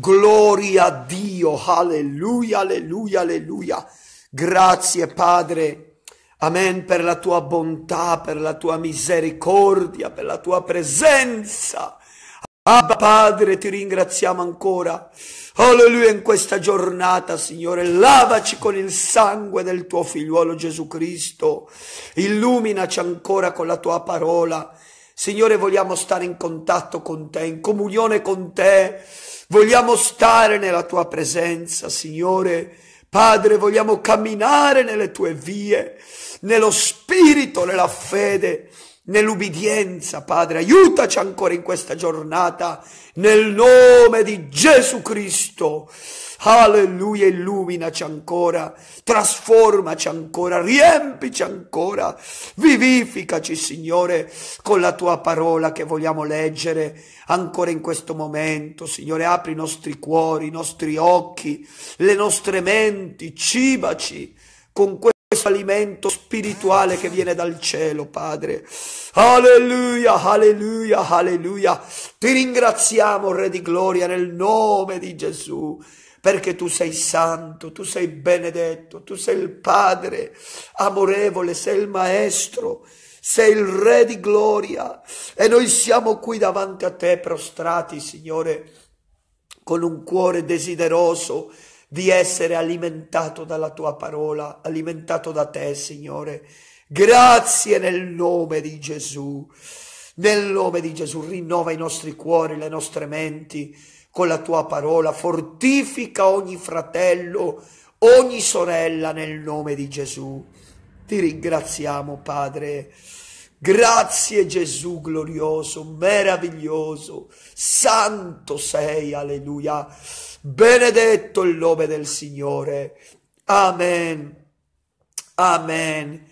Gloria a Dio, alleluia, alleluia, alleluia. Grazie Padre, amen per la tua bontà, per la tua misericordia, per la tua presenza. Abba Padre, ti ringraziamo ancora. Alleluia in questa giornata, Signore. Lavaci con il sangue del tuo figliuolo Gesù Cristo. Illuminaci ancora con la tua parola. Signore, vogliamo stare in contatto con te, in comunione con te. Vogliamo stare nella tua presenza, Signore. Padre, vogliamo camminare nelle tue vie, nello spirito, nella fede, nell'ubbidienza, Padre. Aiutaci ancora in questa giornata, nel nome di Gesù Cristo. Alleluia, illuminaci ancora, trasformaci ancora, riempici ancora, vivificaci Signore con la tua parola che vogliamo leggere ancora in questo momento. Signore, apri i nostri cuori, i nostri occhi, le nostre menti, cibaci con questo questo alimento spirituale che viene dal cielo, Padre. Alleluia, alleluia, alleluia. Ti ringraziamo, Re di Gloria, nel nome di Gesù perché tu sei santo, tu sei benedetto, tu sei il Padre amorevole, sei il Maestro, sei il Re di gloria e noi siamo qui davanti a te prostrati, Signore, con un cuore desideroso di essere alimentato dalla tua parola, alimentato da te, Signore. Grazie nel nome di Gesù. Nel nome di Gesù rinnova i nostri cuori, le nostre menti con la tua parola, fortifica ogni fratello, ogni sorella nel nome di Gesù. Ti ringraziamo, Padre. Grazie Gesù glorioso, meraviglioso, santo sei, alleluia. Benedetto il nome del Signore. Amen. Amen.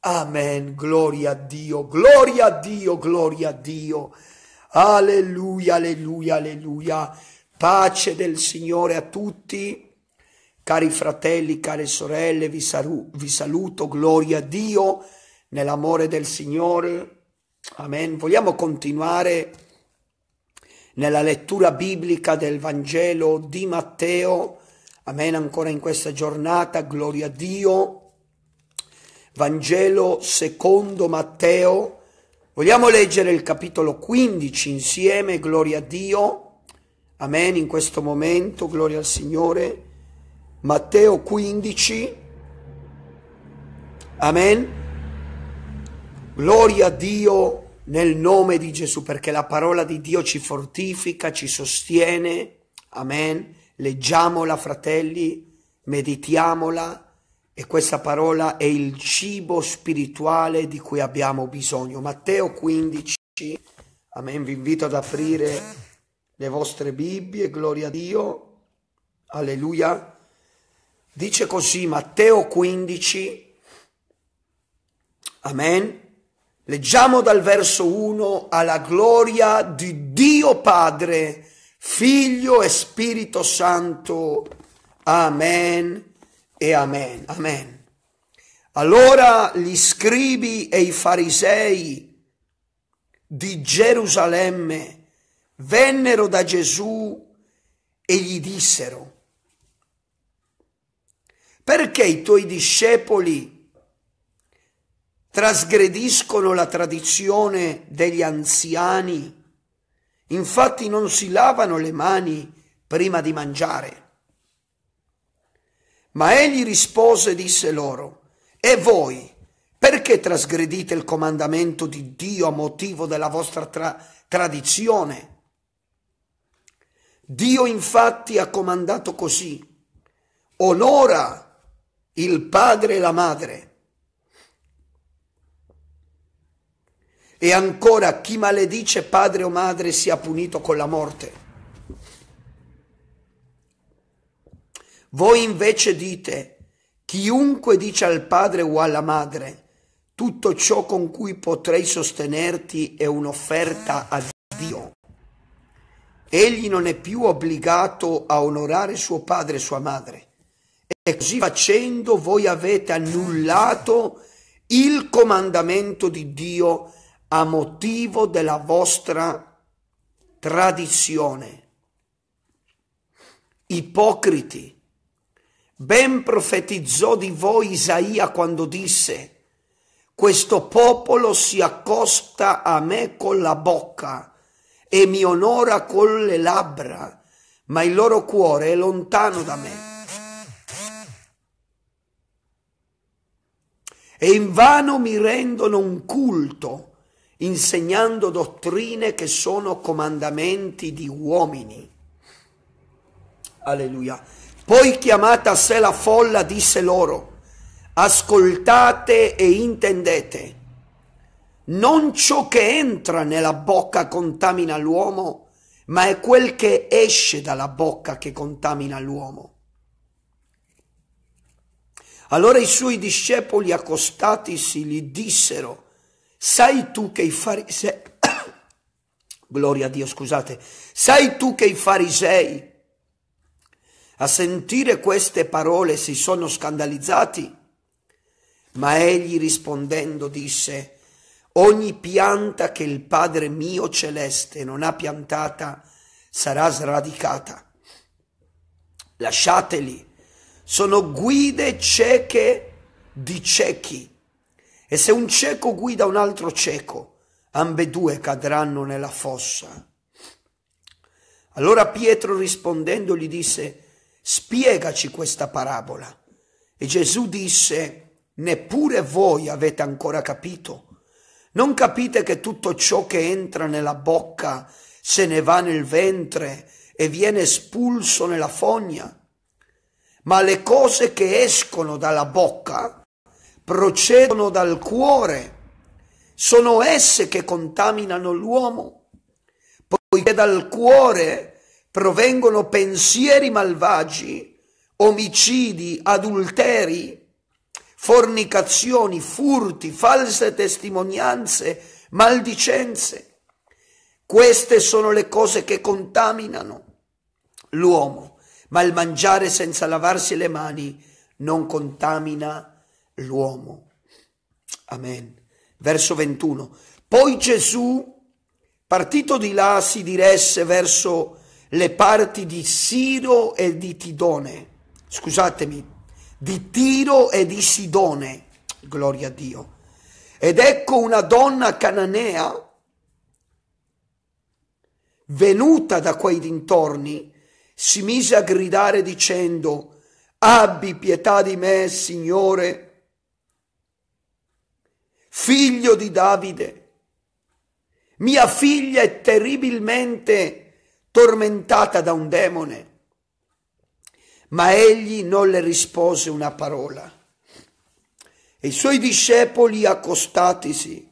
Amen. Gloria a Dio, gloria a Dio, gloria a Dio. Alleluia, alleluia, alleluia. Pace del Signore a tutti. Cari fratelli, care sorelle, vi, saluto, gloria a Dio nell'amore del Signore. Amen. Vogliamo continuare nella lettura biblica del Vangelo di Matteo. Amen, ancora in questa giornata, gloria a Dio. Vangelo secondo Matteo, Vogliamo leggere il capitolo 15 insieme, gloria a Dio, amen, in questo momento, gloria al Signore, Matteo 15, amen, gloria a Dio nel nome di Gesù, perché la parola di Dio ci fortifica, ci sostiene, amen, leggiamola fratelli, meditiamola, e questa parola è il cibo spirituale di cui abbiamo bisogno. Matteo 15, amen, vi invito ad aprire le vostre Bibbie, gloria a Dio, alleluia. Dice così Matteo 15, amen. Leggiamo dal verso 1 alla gloria di Dio Padre, Figlio e Spirito Santo. Amen e amen, amen. Allora gli scribi e i farisei di Gerusalemme vennero da Gesù e gli dissero, perché i tuoi discepoli trasgrediscono la tradizione degli anziani, infatti non si lavano le mani prima di mangiare? Ma egli rispose e disse loro, E voi, perché trasgredite il comandamento di Dio a motivo della vostra tra- tradizione? Dio infatti ha comandato così, onora il padre e la madre. E ancora chi maledice padre o madre sia punito con la morte. Voi invece dite, chiunque dice al padre o alla madre, tutto ciò con cui potrei sostenerti è un'offerta a Dio. Egli non è più obbligato a onorare suo padre e sua madre. E così facendo voi avete annullato il comandamento di Dio a motivo della vostra tradizione. Ipocriti, Ben profetizzò di voi Isaia quando disse, questo popolo si accosta a me con la bocca e mi onora con le labbra, ma il loro cuore è lontano da me. E invano mi rendono un culto, insegnando dottrine che sono comandamenti di uomini. Alleluia. Poi chiamata a sé la folla disse loro, ascoltate e intendete, non ciò che entra nella bocca contamina l'uomo, ma è quel che esce dalla bocca che contamina l'uomo. Allora i suoi discepoli accostatisi gli dissero, sai tu che i farisei, gloria a Dio scusate, sai tu che i farisei a sentire queste parole si sono scandalizzati. Ma egli rispondendo disse, ogni pianta che il Padre mio celeste non ha piantata sarà sradicata. Lasciateli, sono guide cieche di ciechi. E se un cieco guida un altro cieco, ambedue cadranno nella fossa. Allora Pietro rispondendo gli disse, spiegaci questa parabola. E Gesù disse, neppure voi avete ancora capito. Non capite che tutto ciò che entra nella bocca se ne va nel ventre e viene espulso nella fogna? Ma le cose che escono dalla bocca procedono dal cuore. Sono esse che contaminano l'uomo, poiché dal cuore provengono pensieri malvagi, omicidi, adulteri, fornicazioni, furti, false testimonianze, maldicenze. Queste sono le cose che contaminano l'uomo, ma il mangiare senza lavarsi le mani non contamina l'uomo. Amen. Verso 21. Poi Gesù, partito di là, si diresse verso le parti di Siro e di Tidone, scusatemi, di Tiro e di Sidone, gloria a Dio. Ed ecco una donna cananea venuta da quei dintorni, si mise a gridare dicendo, abbi pietà di me, Signore, figlio di Davide, mia figlia è terribilmente tormentata da un demone. Ma egli non le rispose una parola. E i suoi discepoli, accostatisi,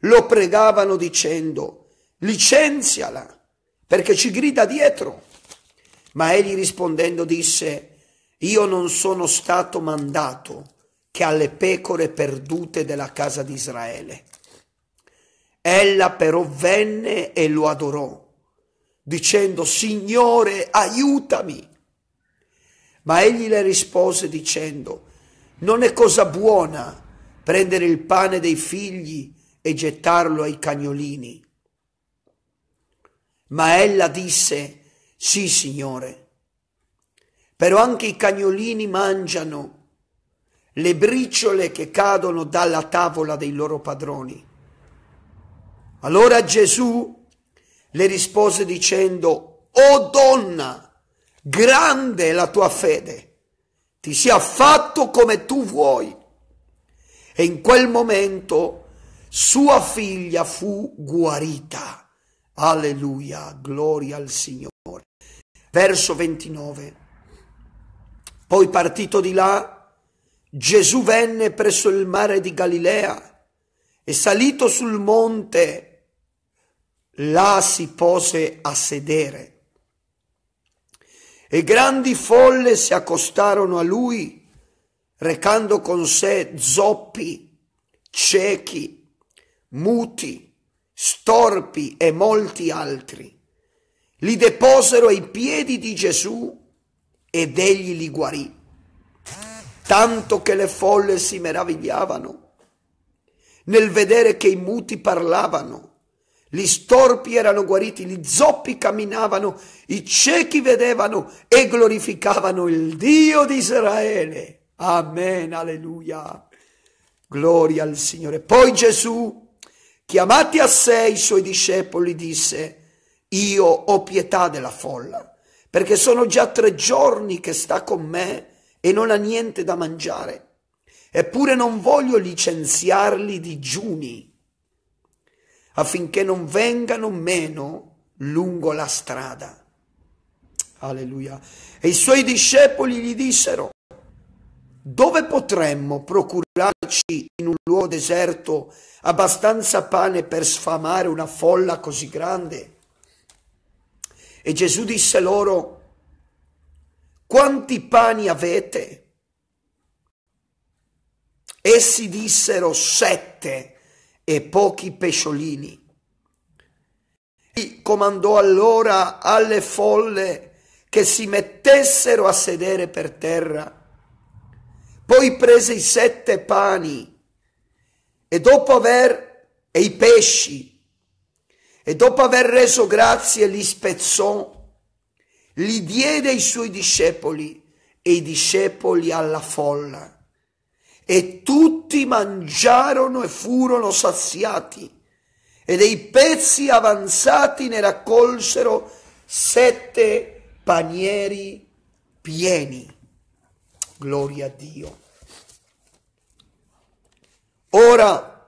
lo pregavano dicendo, licenziala, perché ci grida dietro. Ma egli rispondendo disse, io non sono stato mandato che alle pecore perdute della casa di Israele. Ella però venne e lo adorò dicendo Signore aiutami. Ma egli le rispose dicendo Non è cosa buona prendere il pane dei figli e gettarlo ai cagnolini. Ma ella disse Sì, Signore, però anche i cagnolini mangiano le briciole che cadono dalla tavola dei loro padroni. Allora Gesù le rispose dicendo, O donna, grande è la tua fede, ti sia fatto come tu vuoi. E in quel momento sua figlia fu guarita. Alleluia, gloria al Signore. Verso 29. Poi partito di là, Gesù venne presso il mare di Galilea e salito sul monte là si pose a sedere. E grandi folle si accostarono a lui, recando con sé zoppi, ciechi, muti, storpi e molti altri. Li deposero ai piedi di Gesù ed egli li guarì, tanto che le folle si meravigliavano nel vedere che i muti parlavano gli storpi erano guariti, gli zoppi camminavano, i ciechi vedevano e glorificavano il Dio di Israele. Amen, alleluia. Gloria al Signore. Poi Gesù, chiamati a sé i suoi discepoli, disse, io ho pietà della folla, perché sono già tre giorni che sta con me e non ha niente da mangiare. Eppure non voglio licenziarli digiuni affinché non vengano meno lungo la strada. Alleluia. E i suoi discepoli gli dissero, dove potremmo procurarci in un luogo deserto abbastanza pane per sfamare una folla così grande? E Gesù disse loro, quanti pani avete? Essi dissero sette e pochi pesciolini. comandò allora alle folle che si mettessero a sedere per terra. Poi prese i sette pani e dopo aver e i pesci e dopo aver reso grazie li spezzò, li diede ai suoi discepoli e i discepoli alla folla e tutti mangiarono e furono saziati, e dei pezzi avanzati ne raccolsero sette panieri pieni. Gloria a Dio. Ora,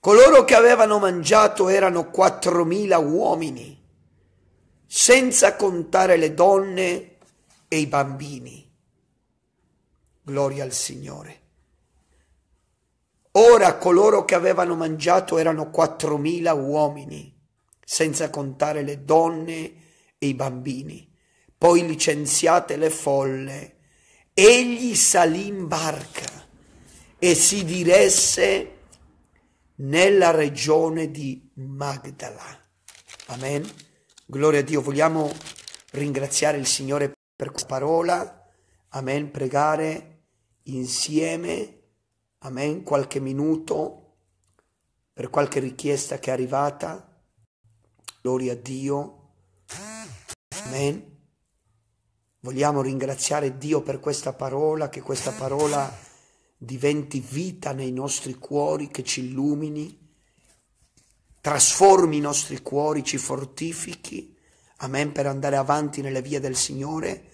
coloro che avevano mangiato erano quattromila uomini, senza contare le donne e i bambini. Gloria al Signore. Ora coloro che avevano mangiato erano 4.000 uomini, senza contare le donne e i bambini. Poi licenziate le folle, egli salì in barca e si diresse nella regione di Magdala. Amen. Gloria a Dio. Vogliamo ringraziare il Signore per questa parola. Amen. Pregare insieme, amen, qualche minuto per qualche richiesta che è arrivata. Gloria a Dio. Amen. Vogliamo ringraziare Dio per questa parola, che questa parola diventi vita nei nostri cuori, che ci illumini, trasformi i nostri cuori, ci fortifichi. Amen. Per andare avanti nelle vie del Signore.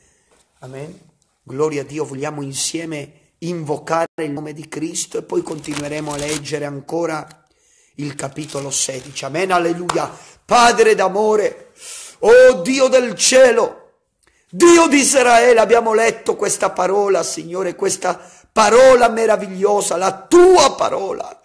Amen. Gloria a Dio, vogliamo insieme invocare il nome di Cristo e poi continueremo a leggere ancora il capitolo 16. Amen, alleluia. Padre d'amore, oh Dio del cielo, Dio di Israele, abbiamo letto questa parola, Signore, questa parola meravigliosa, la tua parola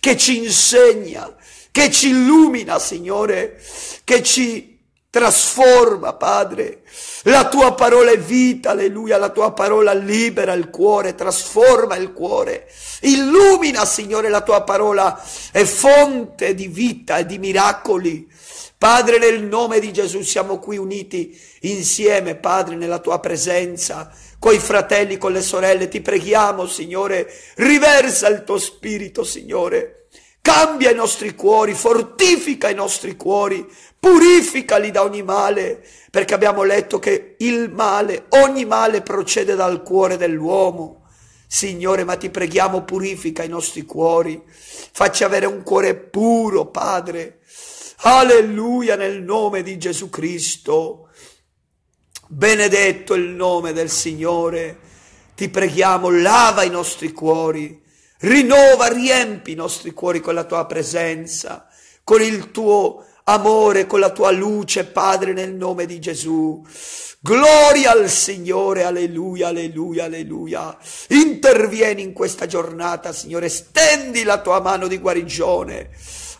che ci insegna, che ci illumina, Signore, che ci Trasforma, Padre, la tua parola è vita, alleluia, la tua parola libera il cuore, trasforma il cuore. Illumina, Signore, la tua parola è fonte di vita e di miracoli. Padre, nel nome di Gesù siamo qui uniti insieme, Padre, nella tua presenza, coi fratelli, con le sorelle. Ti preghiamo, Signore, riversa il tuo spirito, Signore Cambia i nostri cuori, fortifica i nostri cuori, purificali da ogni male, perché abbiamo letto che il male, ogni male procede dal cuore dell'uomo. Signore, ma ti preghiamo, purifica i nostri cuori, facci avere un cuore puro, Padre. Alleluia nel nome di Gesù Cristo. Benedetto il nome del Signore. Ti preghiamo, lava i nostri cuori rinnova, riempi i nostri cuori con la tua presenza, con il tuo amore, con la tua luce, Padre, nel nome di Gesù. Gloria al Signore, alleluia, alleluia, alleluia. Intervieni in questa giornata, Signore, stendi la tua mano di guarigione.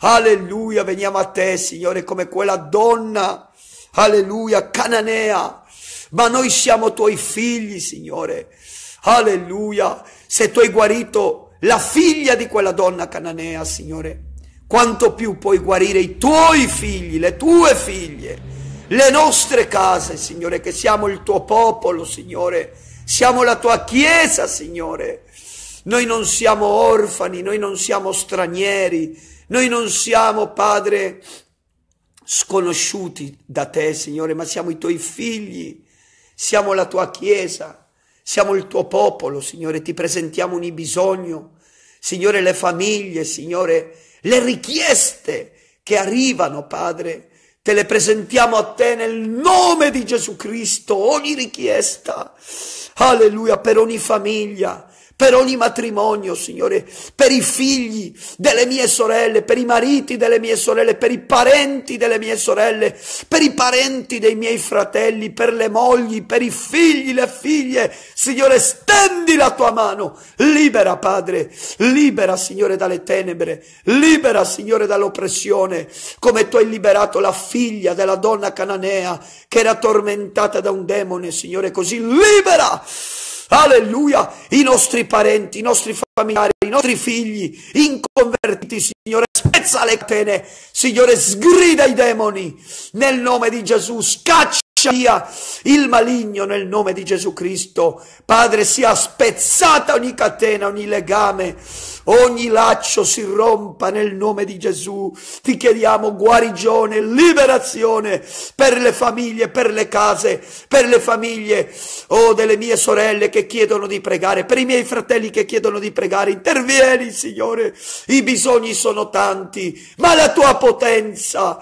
Alleluia, veniamo a te, Signore, come quella donna, alleluia, cananea. Ma noi siamo tuoi figli, Signore. Alleluia. Se tu hai guarito la figlia di quella donna cananea, Signore, quanto più puoi guarire i tuoi figli, le tue figlie, le nostre case, Signore, che siamo il tuo popolo, Signore, siamo la tua chiesa, Signore. Noi non siamo orfani, noi non siamo stranieri, noi non siamo, Padre, sconosciuti da te, Signore, ma siamo i tuoi figli, siamo la tua chiesa, siamo il tuo popolo, Signore, ti presentiamo ogni bisogno, Signore, le famiglie, Signore, le richieste che arrivano, Padre, te le presentiamo a te nel nome di Gesù Cristo, ogni richiesta, alleluia, per ogni famiglia, per ogni matrimonio, Signore, per i figli delle mie sorelle, per i mariti delle mie sorelle, per i parenti delle mie sorelle, per i parenti dei miei fratelli, per le mogli, per i figli, le figlie. Signore, stendi la tua mano, libera Padre, libera Signore dalle tenebre, libera Signore dall'oppressione, come tu hai liberato la figlia della donna cananea che era tormentata da un demone, Signore, così libera alleluia, i nostri parenti, i nostri familiari, i nostri figli, inconvertiti, Signore, spezza le catene, Signore, sgrida i demoni, nel nome di Gesù, scaccia Caccia via il maligno nel nome di Gesù Cristo. Padre, sia spezzata ogni catena, ogni legame, ogni laccio si rompa nel nome di Gesù. Ti chiediamo guarigione, liberazione per le famiglie, per le case, per le famiglie, oh, delle mie sorelle che chiedono di pregare, per i miei fratelli che chiedono di pregare. Intervieni, Signore, i bisogni sono tanti, ma la tua potenza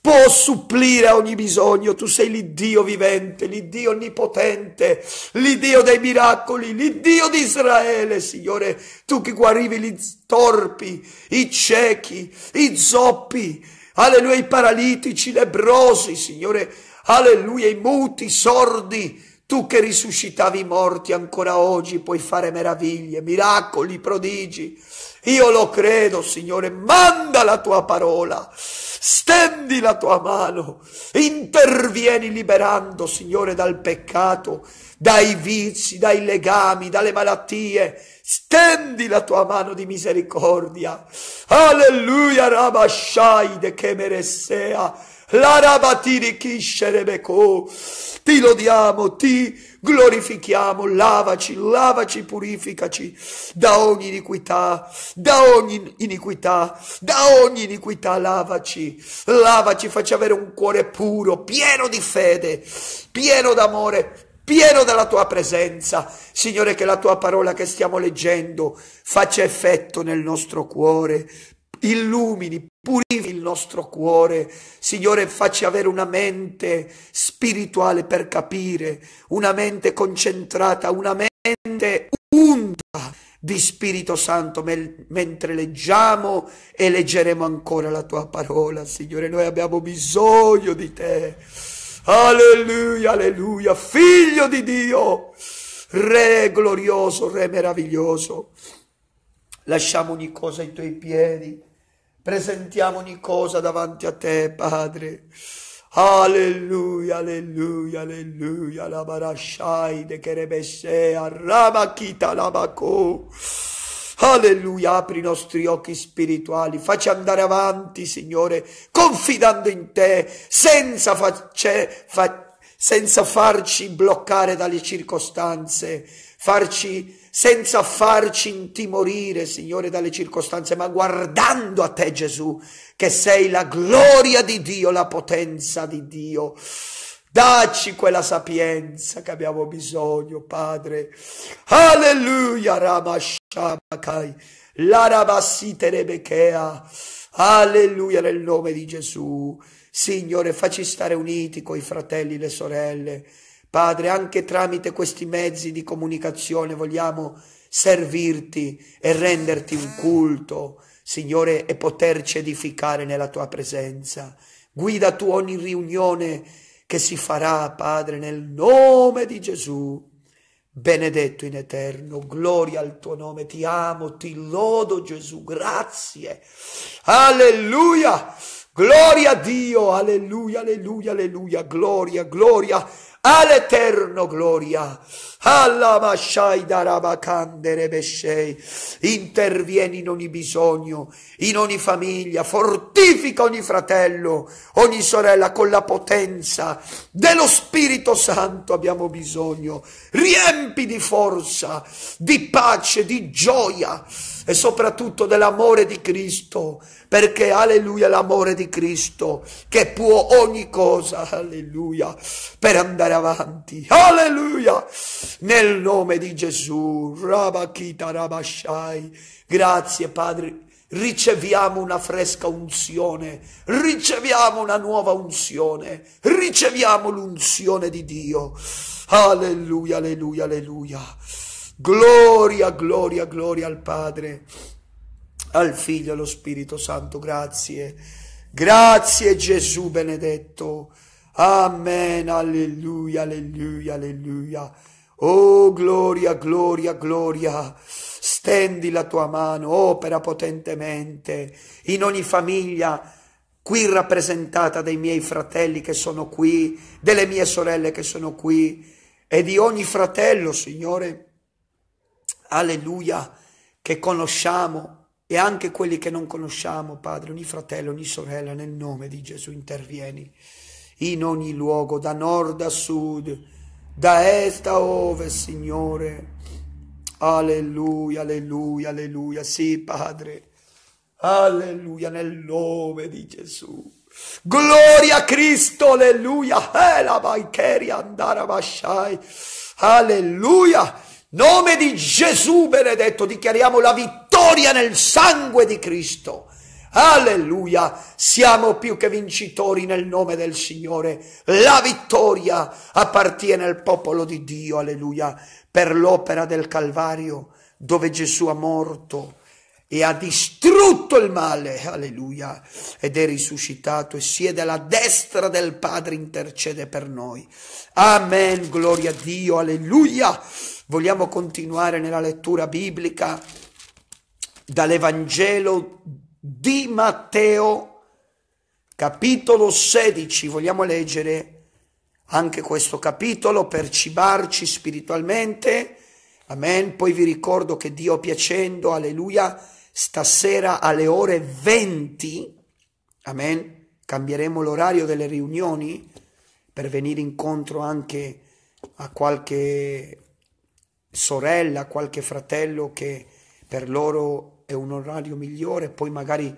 può supplire a ogni bisogno. Tu sei l'Iddio vivente, l'Iddio onnipotente, l'Iddio dei miracoli, l'Iddio di Israele, Signore, tu che guarivi gli torpi, i ciechi, i zoppi, alleluia, i paralitici, i lebrosi, Signore, alleluia, i muti, i sordi, tu che risuscitavi i morti ancora oggi puoi fare meraviglie, miracoli, prodigi. Io lo credo, Signore, manda la tua parola, stendi la tua mano, intervieni liberando, Signore, dal peccato, dai vizi, dai legami, dalle malattie. Stendi la tua mano di misericordia. Alleluia, de che meresea. La rabatiri kisherebeco. Ti lodiamo, ti glorifichiamo, lavaci, lavaci, purificaci da ogni iniquità, da ogni iniquità, da ogni iniquità, lavaci, lavaci, facci avere un cuore puro, pieno di fede, pieno d'amore, pieno della tua presenza. Signore, che la tua parola che stiamo leggendo faccia effetto nel nostro cuore illumini, purifichi il nostro cuore, Signore, facci avere una mente spirituale per capire, una mente concentrata, una mente unta di Spirito Santo me mentre leggiamo e leggeremo ancora la tua parola, Signore, noi abbiamo bisogno di te. Alleluia, alleluia, figlio di Dio, re glorioso, re meraviglioso. Lasciamo ogni cosa ai tuoi piedi Presentiamo ogni cosa davanti a te, Padre. Alleluia, alleluia, alleluia, la barashai de cherebessea, rabachita labaco. Alleluia, apri i nostri occhi spirituali, facci andare avanti, Signore, confidando in te, senza, facce, fa, senza farci bloccare dalle circostanze, farci senza farci intimorire, Signore, dalle circostanze, ma guardando a te, Gesù, che sei la gloria di Dio, la potenza di Dio. Dacci quella sapienza che abbiamo bisogno, Padre. Alleluia, Ramashamakai, la Alleluia, nel nome di Gesù. Signore, facci stare uniti coi fratelli, le sorelle Padre, anche tramite questi mezzi di comunicazione vogliamo servirti e renderti un culto, Signore, e poterci edificare nella tua presenza. Guida tu ogni riunione che si farà, Padre, nel nome di Gesù. Benedetto in eterno, gloria al tuo nome, ti amo, ti lodo Gesù, grazie. Alleluia! Gloria a Dio, alleluia, alleluia, alleluia, gloria, gloria all'eterno gloria. Alla Mashai Darabacandere Beshei, intervieni in ogni bisogno, in ogni famiglia, fortifica ogni fratello, ogni sorella con la potenza dello Spirito Santo abbiamo bisogno, riempi di forza, di pace, di gioia e soprattutto dell'amore di Cristo, perché alleluia l'amore di Cristo che può ogni cosa, alleluia, per andare avanti, alleluia, nel nome di Gesù, Rabachita Rabashai, grazie Padre riceviamo una fresca unzione, riceviamo una nuova unzione, riceviamo l'unzione di Dio. Alleluia, alleluia, alleluia. Gloria, gloria, gloria al Padre, al Figlio, allo Spirito Santo. Grazie. Grazie Gesù benedetto. Amen, alleluia, alleluia, alleluia. Oh gloria, gloria, gloria. Stendi la tua mano, opera potentemente in ogni famiglia qui rappresentata dai miei fratelli che sono qui, delle mie sorelle che sono qui e di ogni fratello, Signore alleluia, che conosciamo e anche quelli che non conosciamo, Padre, ogni fratello, ogni sorella, nel nome di Gesù intervieni in ogni luogo, da nord a sud, da est a ovest, Signore. Alleluia, alleluia, alleluia. Sì, Padre. Alleluia, nel nome di Gesù. Gloria a Cristo, alleluia. Eh, la bancheria andare a basciai. Alleluia. Nome di Gesù benedetto, dichiariamo la vittoria nel sangue di Cristo. Alleluia, siamo più che vincitori nel nome del Signore. La vittoria appartiene al popolo di Dio, alleluia, per l'opera del Calvario dove Gesù ha morto e ha distrutto il male, alleluia, ed è risuscitato e siede alla destra del Padre, intercede per noi. Amen, gloria a Dio, alleluia. Vogliamo continuare nella lettura biblica dall'Evangelo di Matteo, capitolo 16. Vogliamo leggere anche questo capitolo per cibarci spiritualmente. Amen. Poi vi ricordo che Dio piacendo, alleluia, stasera alle ore 20, amen, cambieremo l'orario delle riunioni per venire incontro anche a qualche sorella, qualche fratello che per loro è un orario migliore, poi magari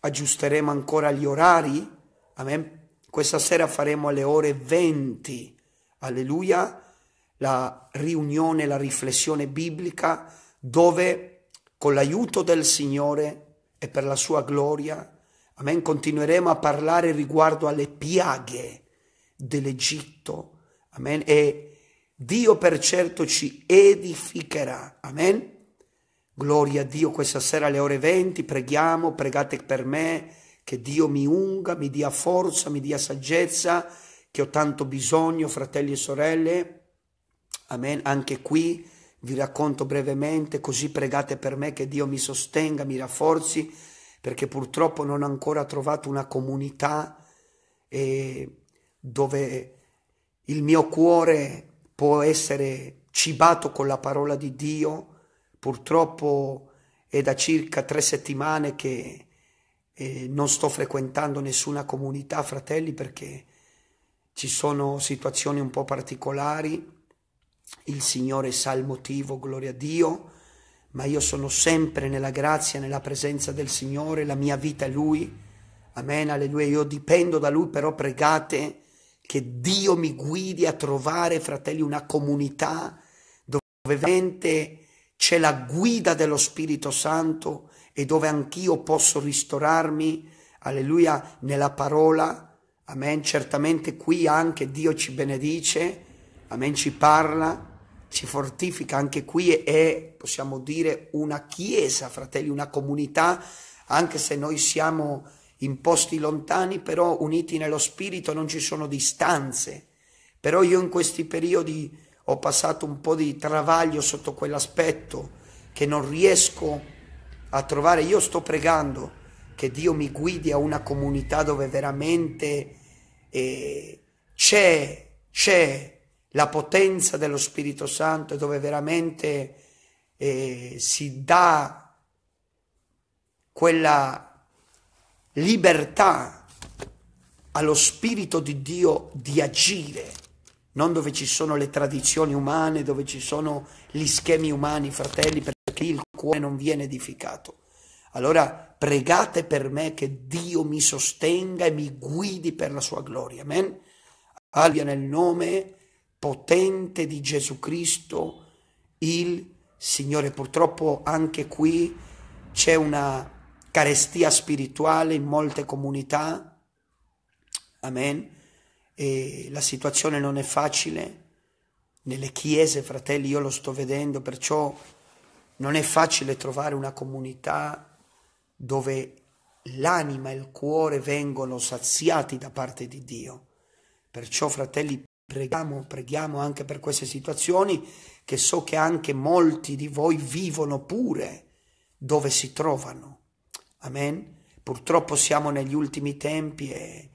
aggiusteremo ancora gli orari. Amen. Questa sera faremo alle ore 20, alleluia, la riunione, la riflessione biblica dove con l'aiuto del Signore e per la sua gloria, amen, continueremo a parlare riguardo alle piaghe dell'Egitto, amen, e Dio per certo ci edificherà. Amen. Gloria a Dio questa sera alle ore 20, preghiamo, pregate per me, che Dio mi unga, mi dia forza, mi dia saggezza, che ho tanto bisogno, fratelli e sorelle. Amen. Anche qui vi racconto brevemente, così pregate per me che Dio mi sostenga, mi rafforzi, perché purtroppo non ho ancora trovato una comunità eh, dove il mio cuore può essere cibato con la parola di Dio. Purtroppo è da circa tre settimane che eh, non sto frequentando nessuna comunità, fratelli, perché ci sono situazioni un po' particolari. Il Signore sa il motivo, gloria a Dio, ma io sono sempre nella grazia, nella presenza del Signore, la mia vita è Lui. Amen, alleluia. Io dipendo da Lui, però pregate che Dio mi guidi a trovare, fratelli, una comunità dove veramente c'è la guida dello Spirito Santo e dove anch'io posso ristorarmi, alleluia, nella parola, amen, certamente qui anche Dio ci benedice, amen, ci parla, ci fortifica, anche qui è, possiamo dire, una chiesa, fratelli, una comunità, anche se noi siamo in posti lontani, però uniti nello spirito non ci sono distanze. Però io in questi periodi ho passato un po' di travaglio sotto quell'aspetto che non riesco a trovare. Io sto pregando che Dio mi guidi a una comunità dove veramente eh, c'è, c'è la potenza dello Spirito Santo, e dove veramente eh, si dà quella libertà allo Spirito di Dio di agire, non dove ci sono le tradizioni umane, dove ci sono gli schemi umani, fratelli, perché il cuore non viene edificato. Allora pregate per me che Dio mi sostenga e mi guidi per la sua gloria. Amen. Abbia nel nome potente di Gesù Cristo il Signore. Purtroppo anche qui c'è una carestia spirituale in molte comunità, amen, e la situazione non è facile, nelle chiese, fratelli, io lo sto vedendo, perciò non è facile trovare una comunità dove l'anima e il cuore vengono saziati da parte di Dio. Perciò, fratelli, preghiamo, preghiamo anche per queste situazioni che so che anche molti di voi vivono pure dove si trovano. Amen. Purtroppo siamo negli ultimi tempi e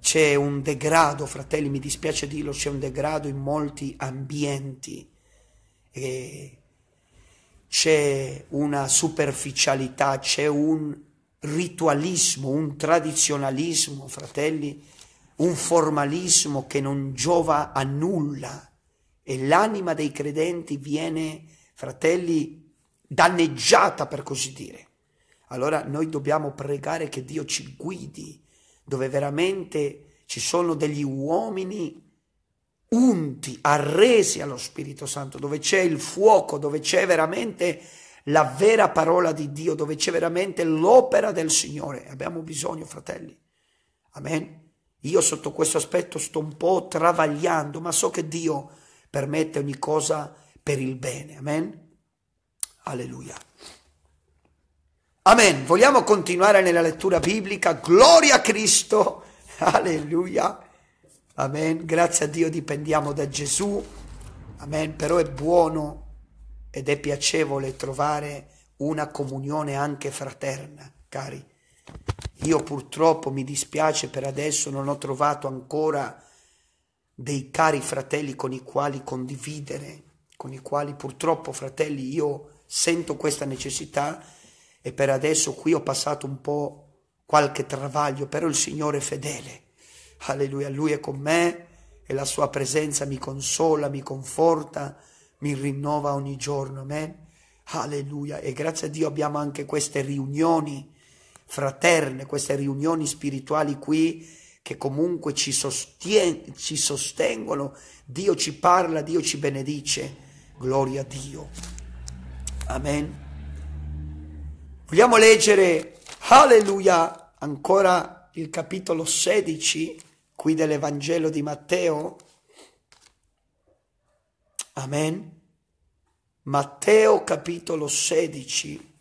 c'è un degrado, fratelli, mi dispiace dirlo, c'è un degrado in molti ambienti e c'è una superficialità, c'è un ritualismo, un tradizionalismo, fratelli, un formalismo che non giova a nulla e l'anima dei credenti viene, fratelli, danneggiata per così dire. Allora noi dobbiamo pregare che Dio ci guidi, dove veramente ci sono degli uomini unti, arresi allo Spirito Santo, dove c'è il fuoco, dove c'è veramente la vera parola di Dio, dove c'è veramente l'opera del Signore. Abbiamo bisogno, fratelli. Amen. Io sotto questo aspetto sto un po' travagliando, ma so che Dio permette ogni cosa per il bene. Amen. Alleluia. Amen. Vogliamo continuare nella lettura biblica. Gloria a Cristo. Alleluia. Amen. Grazie a Dio dipendiamo da Gesù. Amen. Però è buono ed è piacevole trovare una comunione anche fraterna, cari. Io purtroppo mi dispiace per adesso non ho trovato ancora dei cari fratelli con i quali condividere, con i quali purtroppo fratelli io sento questa necessità e per adesso qui ho passato un po' qualche travaglio, però il Signore è fedele. Alleluia, Lui è con me e la sua presenza mi consola, mi conforta, mi rinnova ogni giorno. Amen. Alleluia. E grazie a Dio abbiamo anche queste riunioni fraterne, queste riunioni spirituali qui che comunque ci, sostien- ci sostengono. Dio ci parla, Dio ci benedice. Gloria a Dio. Amen. Vogliamo leggere, alleluia, ancora il capitolo 16, qui dell'Evangelo di Matteo. Amen. Matteo capitolo 16.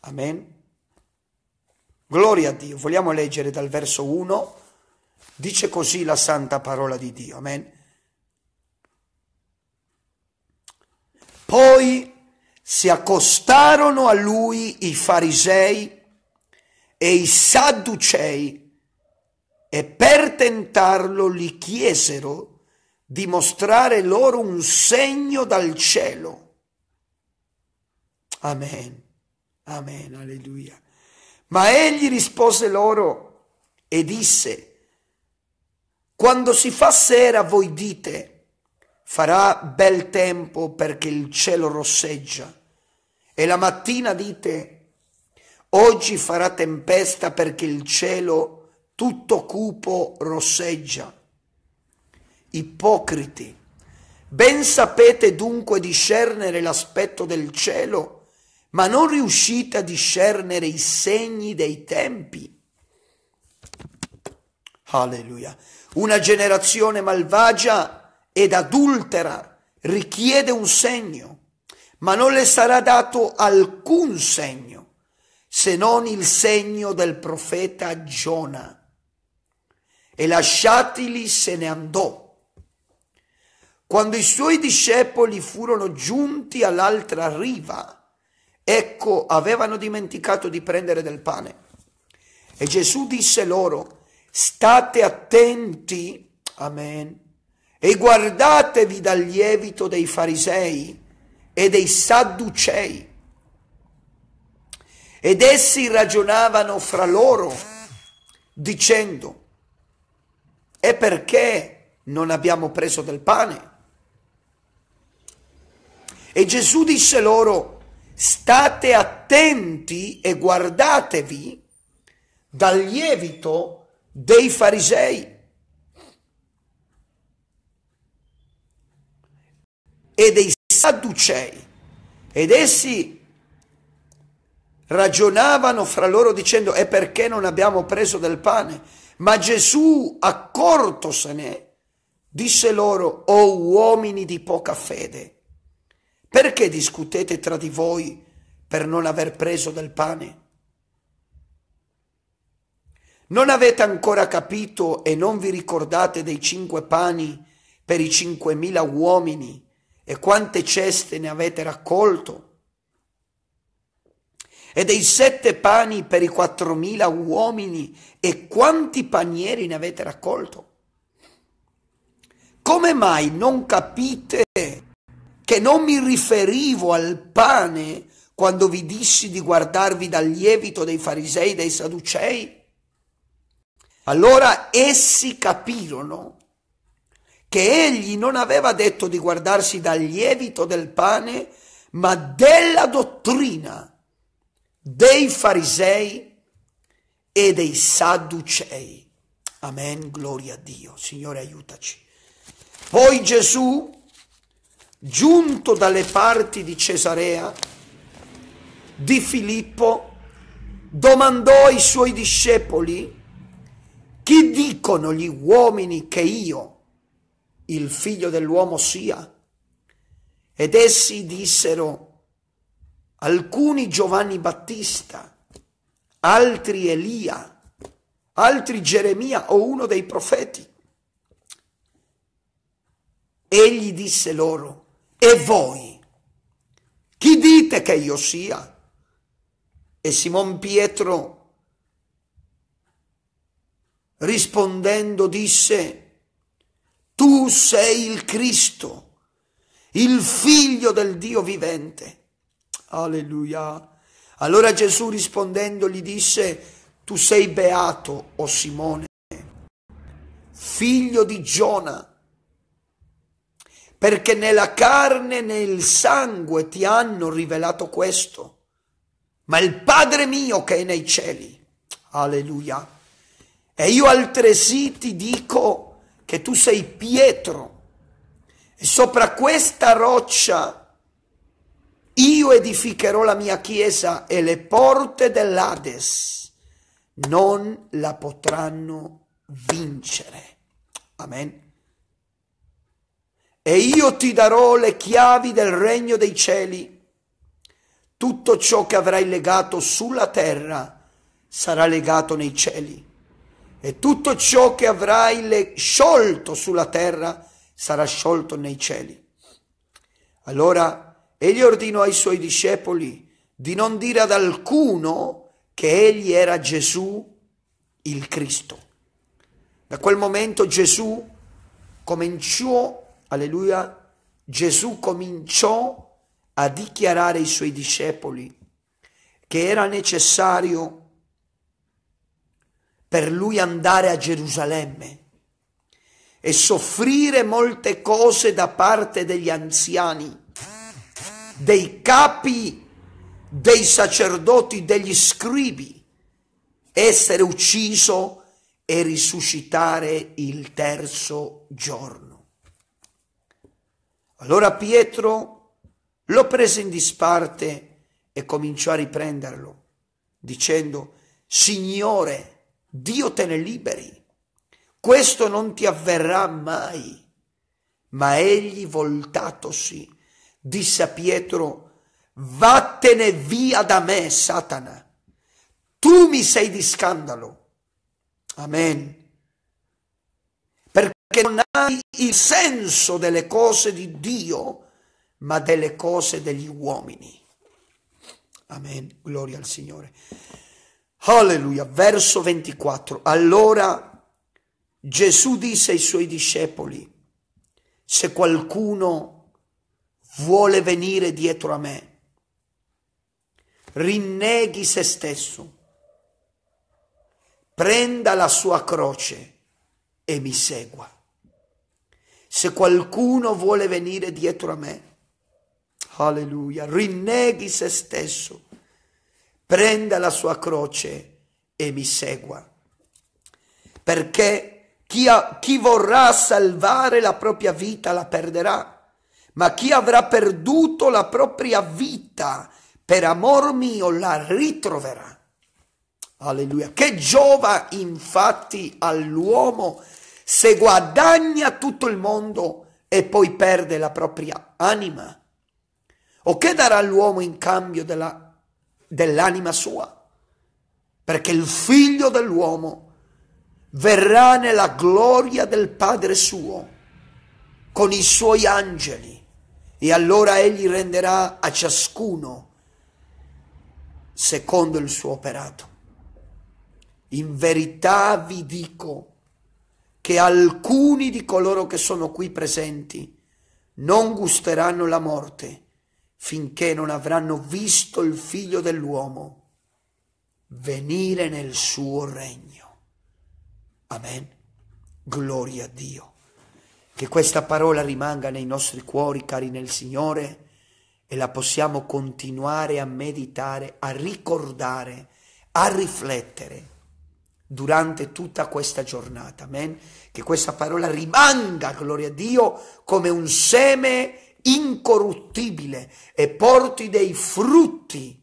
Amen. Gloria a Dio. Vogliamo leggere dal verso 1. Dice così la santa parola di Dio. Amen. Poi si accostarono a lui i farisei e i sadducei e per tentarlo gli chiesero di mostrare loro un segno dal cielo. Amen, amen, alleluia. Ma egli rispose loro e disse, quando si fa sera voi dite, Farà bel tempo perché il cielo rosseggia e la mattina dite, oggi farà tempesta perché il cielo tutto cupo rosseggia. Ipocriti, ben sapete dunque discernere l'aspetto del cielo, ma non riuscite a discernere i segni dei tempi. Alleluia. Una generazione malvagia ed adultera richiede un segno, ma non le sarà dato alcun segno se non il segno del profeta Giona. E lasciatili se ne andò. Quando i suoi discepoli furono giunti all'altra riva, ecco, avevano dimenticato di prendere del pane. E Gesù disse loro, state attenti, amen, e guardatevi dal lievito dei farisei e dei sadducei. Ed essi ragionavano fra loro dicendo, e perché non abbiamo preso del pane? E Gesù disse loro, state attenti e guardatevi dal lievito dei farisei e dei Sadducei. Ed essi ragionavano fra loro dicendo e perché non abbiamo preso del pane? Ma Gesù, accortosene, disse loro, o oh, uomini di poca fede, perché discutete tra di voi per non aver preso del pane? Non avete ancora capito e non vi ricordate dei cinque pani per i cinquemila uomini e quante ceste ne avete raccolto? E dei sette pani per i quattromila uomini e quanti panieri ne avete raccolto? Come mai non capite che non mi riferivo al pane quando vi dissi di guardarvi dal lievito dei farisei e dei sadducei? Allora essi capirono che egli non aveva detto di guardarsi dal lievito del pane, ma della dottrina dei farisei e dei sadducei. Amen, gloria a Dio. Signore, aiutaci. Poi Gesù, giunto dalle parti di Cesarea, di Filippo, domandò ai suoi discepoli, chi dicono gli uomini che io il figlio dell'uomo sia? Ed essi dissero, alcuni Giovanni Battista, altri Elia, altri Geremia o uno dei profeti. Egli disse loro, e voi, chi dite che io sia? E Simon Pietro rispondendo disse, tu sei il Cristo, il figlio del Dio vivente. Alleluia. Allora Gesù rispondendo gli disse, tu sei beato, o oh Simone, figlio di Giona, perché né la carne né il sangue ti hanno rivelato questo, ma il Padre mio che è nei cieli. Alleluia. E io altresì ti dico, che tu sei Pietro e sopra questa roccia io edificherò la mia chiesa e le porte dell'Ades non la potranno vincere. Amen. E io ti darò le chiavi del regno dei cieli. Tutto ciò che avrai legato sulla terra sarà legato nei cieli e tutto ciò che avrai le sciolto sulla terra sarà sciolto nei cieli. Allora egli ordinò ai suoi discepoli di non dire ad alcuno che egli era Gesù il Cristo. Da quel momento Gesù cominciò, alleluia, Gesù cominciò a dichiarare ai suoi discepoli che era necessario per lui andare a Gerusalemme e soffrire molte cose da parte degli anziani, dei capi, dei sacerdoti, degli scribi, essere ucciso e risuscitare il terzo giorno. Allora Pietro lo prese in disparte e cominciò a riprenderlo, dicendo, Signore, Dio te ne liberi. Questo non ti avverrà mai. Ma egli, voltatosi, disse a Pietro, vattene via da me, Satana. Tu mi sei di scandalo. Amen. Perché non hai il senso delle cose di Dio, ma delle cose degli uomini. Amen. Gloria al Signore. Alleluia, verso 24. Allora Gesù disse ai suoi discepoli, se qualcuno vuole venire dietro a me, rinneghi se stesso, prenda la sua croce e mi segua. Se qualcuno vuole venire dietro a me, alleluia, rinneghi se stesso, prenda la sua croce e mi segua. Perché chi, ha, chi vorrà salvare la propria vita la perderà, ma chi avrà perduto la propria vita per amor mio la ritroverà. Alleluia. Che giova infatti all'uomo se guadagna tutto il mondo e poi perde la propria anima? O che darà l'uomo in cambio della dell'anima sua, perché il figlio dell'uomo verrà nella gloria del Padre suo con i suoi angeli e allora egli renderà a ciascuno secondo il suo operato. In verità vi dico che alcuni di coloro che sono qui presenti non gusteranno la morte finché non avranno visto il figlio dell'uomo venire nel suo regno. Amen. Gloria a Dio. Che questa parola rimanga nei nostri cuori, cari nel Signore, e la possiamo continuare a meditare, a ricordare, a riflettere durante tutta questa giornata. Amen. Che questa parola rimanga, gloria a Dio, come un seme incorruttibile e porti dei frutti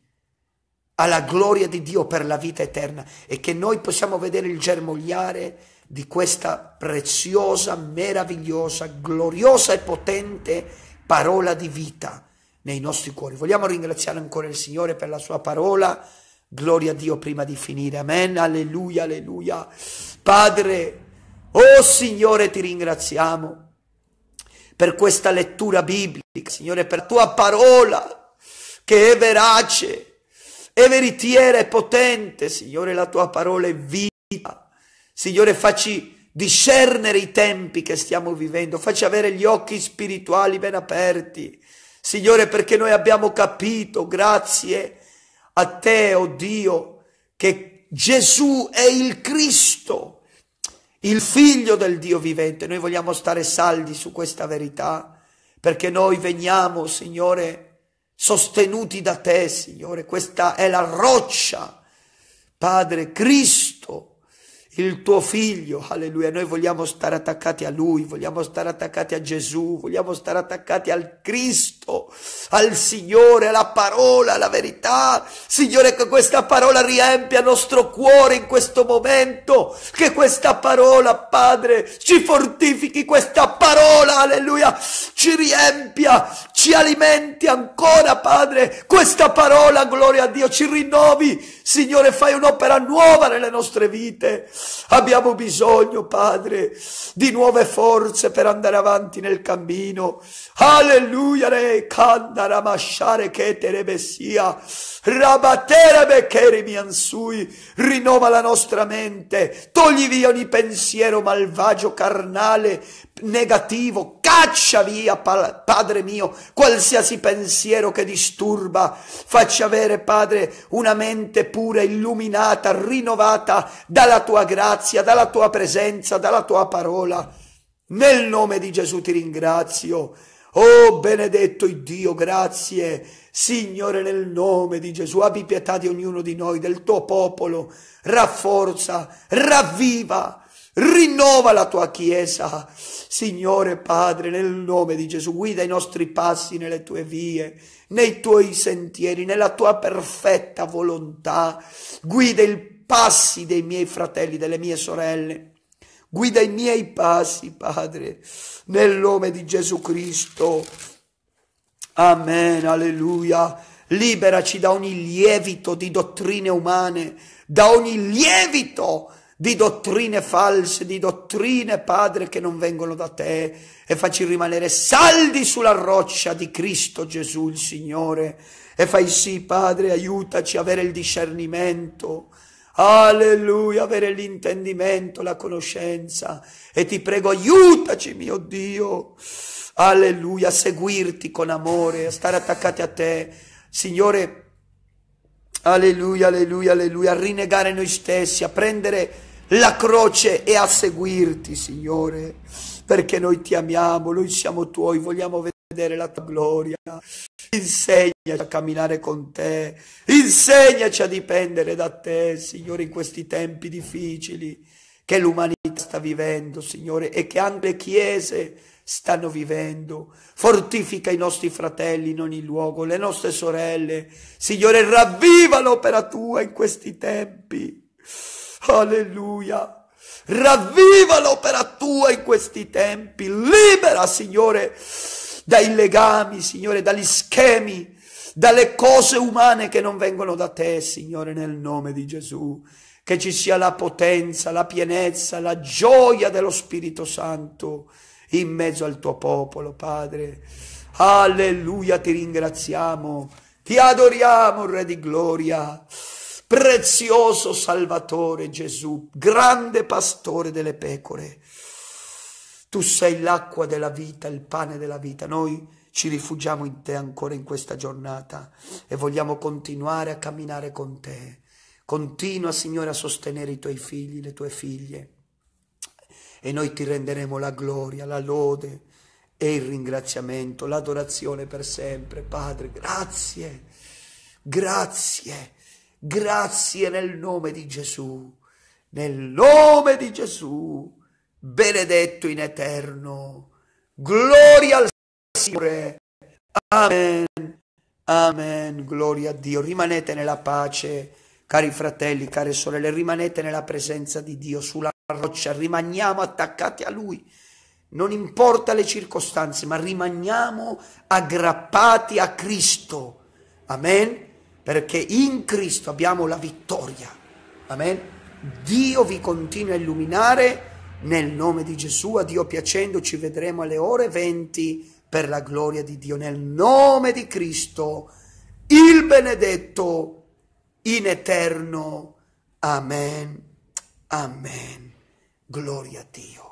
alla gloria di Dio per la vita eterna e che noi possiamo vedere il germogliare di questa preziosa, meravigliosa, gloriosa e potente parola di vita nei nostri cuori. Vogliamo ringraziare ancora il Signore per la sua parola. Gloria a Dio prima di finire. Amen. Alleluia, alleluia. Padre, oh Signore, ti ringraziamo per questa lettura biblica, Signore, per la tua parola che è verace, è veritiera e potente, Signore, la tua parola è vita. Signore, facci discernere i tempi che stiamo vivendo, facci avere gli occhi spirituali ben aperti. Signore, perché noi abbiamo capito, grazie a te, oh Dio, che Gesù è il Cristo il figlio del Dio vivente. Noi vogliamo stare saldi su questa verità, perché noi veniamo, Signore, sostenuti da te, Signore. Questa è la roccia, Padre Cristo il tuo figlio, alleluia, noi vogliamo stare attaccati a lui, vogliamo stare attaccati a Gesù, vogliamo stare attaccati al Cristo, al Signore, alla parola, alla verità. Signore, che questa parola riempia il nostro cuore in questo momento, che questa parola, Padre, ci fortifichi, questa parola, alleluia, ci riempia, ci alimenti ancora, Padre, questa parola, gloria a Dio, ci rinnovi. Signore, fai un'opera nuova nelle nostre vite. Abbiamo bisogno, Padre, di nuove forze per andare avanti nel cammino. Alleluia, re, canda, ramasciare, che te ne bessia. Rabaterebe, che rimiansui. Rinnova la nostra mente. Togli via ogni pensiero malvagio, carnale, negativo, caccia via, Padre mio, qualsiasi pensiero che disturba, faccia avere, Padre, una mente pura, illuminata, rinnovata dalla tua grazia, dalla tua presenza, dalla tua parola. Nel nome di Gesù ti ringrazio. Oh benedetto Dio, grazie. Signore, nel nome di Gesù, abbi pietà di ognuno di noi, del tuo popolo. Rafforza, ravviva Rinnova la tua Chiesa, Signore Padre, nel nome di Gesù. Guida i nostri passi nelle tue vie, nei tuoi sentieri, nella tua perfetta volontà. Guida i passi dei miei fratelli, delle mie sorelle. Guida i miei passi, Padre, nel nome di Gesù Cristo. Amen, alleluia. Liberaci da ogni lievito di dottrine umane, da ogni lievito di dottrine false, di dottrine, Padre, che non vengono da te e facci rimanere saldi sulla roccia di Cristo Gesù il Signore e fai sì, Padre, aiutaci a avere il discernimento. Alleluia, avere l'intendimento, la conoscenza. E ti prego, aiutaci, mio Dio. Alleluia, a seguirti con amore, a stare attaccati a te. Signore, alleluia, alleluia, alleluia, a rinnegare noi stessi, a prendere la croce è a seguirti, Signore, perché noi ti amiamo, noi siamo tuoi, vogliamo vedere la tua gloria. Insegnaci a camminare con te, insegnaci a dipendere da te, Signore, in questi tempi difficili che l'umanità sta vivendo, Signore, e che anche le chiese stanno vivendo. Fortifica i nostri fratelli in ogni luogo, le nostre sorelle. Signore, ravviva l'opera tua in questi tempi. Alleluia. Ravviva l'opera tua in questi tempi. Libera, Signore, dai legami, Signore, dagli schemi, dalle cose umane che non vengono da te, Signore, nel nome di Gesù. Che ci sia la potenza, la pienezza, la gioia dello Spirito Santo in mezzo al tuo popolo, Padre. Alleluia, ti ringraziamo, ti adoriamo, Re di gloria prezioso Salvatore Gesù, grande pastore delle pecore. Tu sei l'acqua della vita, il pane della vita. Noi ci rifugiamo in te ancora in questa giornata e vogliamo continuare a camminare con te. Continua, Signore, a sostenere i tuoi figli, le tue figlie. E noi ti renderemo la gloria, la lode e il ringraziamento, l'adorazione per sempre. Padre, grazie, grazie Grazie nel nome di Gesù, nel nome di Gesù, benedetto in eterno. Gloria al Signore. Amen. Amen. Gloria a Dio. Rimanete nella pace, cari fratelli, care sorelle, rimanete nella presenza di Dio sulla roccia, rimaniamo attaccati a Lui. Non importa le circostanze, ma rimaniamo aggrappati a Cristo. Amen perché in Cristo abbiamo la vittoria. Amen. Dio vi continua a illuminare nel nome di Gesù, a Dio piacendo, ci vedremo alle ore 20 per la gloria di Dio, nel nome di Cristo, il benedetto in eterno. Amen. Amen. Gloria a Dio.